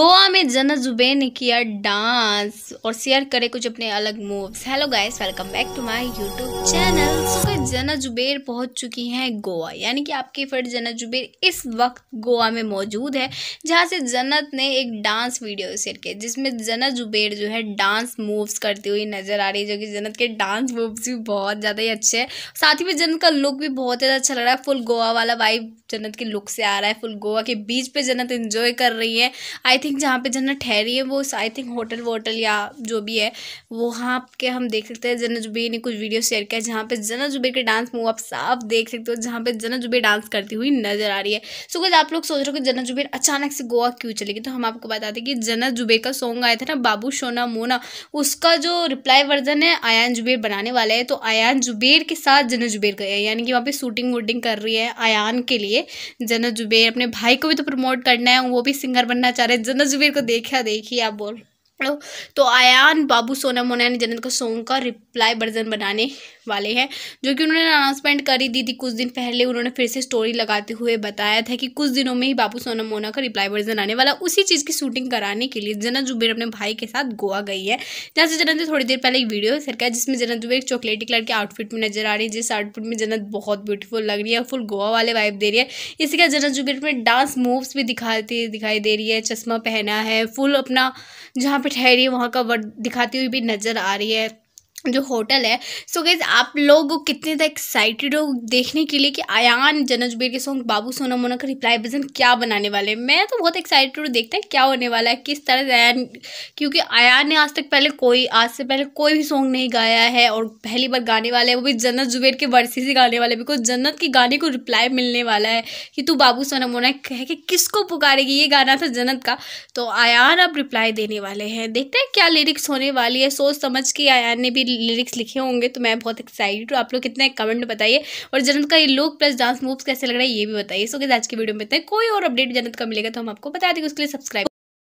गोवा में जना जुबे ने किया डांस और शेयर करे कुछ अपने अलग moves hello guys welcome back to my YouTube channel जना जुबेर पहुंच चुकी हैं गोवा यानी कि आपके फ्रेंड जना जुबेर इस वक्त गोवा में मौजूद है जहां से जन्नत ने एक डांस वीडियो शेयर किया जिसमें जना जुबेर जो है डांस मूव्स करती हुई नजर आ रही है जो कि जन्नत के डांस मूव्स भी बहुत ज़्यादा ही अच्छे हैं साथ ही में जन्नत का लुक भी बहुत ज़्यादा अच्छा लग रहा है फुल गोवा वाला वाइब जन्नत के लुक से आ रहा है फुल गोवा के बीच पे जन्नत इंजॉय कर रही है आई थिंक जहाँ पे जन्ना ठहरी है वो आई थिंक होटल वोटल या जो भी है वहाँ के हम देख सकते हैं जन्ना जुबेर ने कुछ वीडियो शेयर किया जहाँ पे जन्ना जुबेर के डांस मूव आप साफ देख सकते हो जहाँ पे जन्ना जुबेर डांस करती हुई नजर आ रही है सो कुछ आप लोग सोच रहे हो कि जन्ना जुबेर अचानक से गोवा क्यों चलेगी तो हम आपको बताते हैं कि जन्ना जुबेर का सॉन्ग आया था ना बाबू सोना मोना उसका जो रिप्लाई वर्जन है आयान जुबेर बनाने वाला है तो आयान जुबेर के साथ जन्ना जुबेर गए यानी कि वहाँ पे शूटिंग वूटिंग कर रही है आयान के लिए जन्ना जुबेर अपने भाई को भी तो प्रमोट करना है वो भी सिंगर बनना चाह रहे हैं तो नजुबीर को देखा देखी आप बोल तो आयान बाबू सोना मोना ने जन्नत का सॉन्ग का रिप्लाई वर्जन बनाने वाले हैं जो कि उन्होंने अनाउंसमेंट करी दी थी कुछ दिन पहले उन्होंने फिर से स्टोरी लगाते हुए बताया था कि कुछ दिनों में ही बाबू सोना मोना का रिप्लाई वर्जन आने वाला उसी चीज़ की शूटिंग कराने के लिए जन्नत जुबेर अपने भाई के साथ गोवा गई है जहाँ से जन्नत ने थोड़ी देर पहले एक वीडियो सर किया जिसमें जन्नत जुबेर एक चॉकलेटी कलर के आउटफिट में नजर आ रही है जिस आउटफिट में जन्नत बहुत ब्यूटीफुल लग रही है फुल गोवा वाले वाइब दे रही है इसी का जन्नत जुबेर अपने डांस मूव्स भी दिखाती दिखाई दे रही है चश्मा पहना है फुल अपना जहाँ है वहाँ का वर्ड दिखाती हुई भी नजर आ रही है जो होटल है सो so गैस आप लोग कितने ज़्यादा एक्साइटेड हो देखने के लिए कि आयान जनजबीर जुबेर के सॉन्ग बाबू सोना मोना का रिप्लाई बजन क्या बनाने वाले हैं मैं तो बहुत एक्साइटेड हूँ देखते हैं क्या होने वाला है किस तरह से आयान क्योंकि आयान ने आज तक पहले कोई आज से पहले कोई भी सॉन्ग नहीं गाया है और पहली बार गाने वाला है वो भी जन्नत जुबेर के वर्सी से गाने वाला है बिकॉज जन्नत के गाने को रिप्लाई मिलने वाला है कि तू बाबू सोना मोना कह के किसको पुकारेगी ये गाना था जन्नत का तो आयान अब रिप्लाई देने वाले हैं देखते हैं क्या लिरिक्स होने वाली है सोच समझ के आयान ने भी लिरिक्स लिखे होंगे तो मैं बहुत एक्साइटेड हूँ आप लोग कितने कमेंट में बताइए और जनत का ये लुक प्लस डांस मूव्स कैसे लग रहा है ये भी बताइए सो आज की वीडियो में इतना कोई और अपडेट जनत का मिलेगा तो हम आपको बता देंगे उसके लिए सब्सक्राइब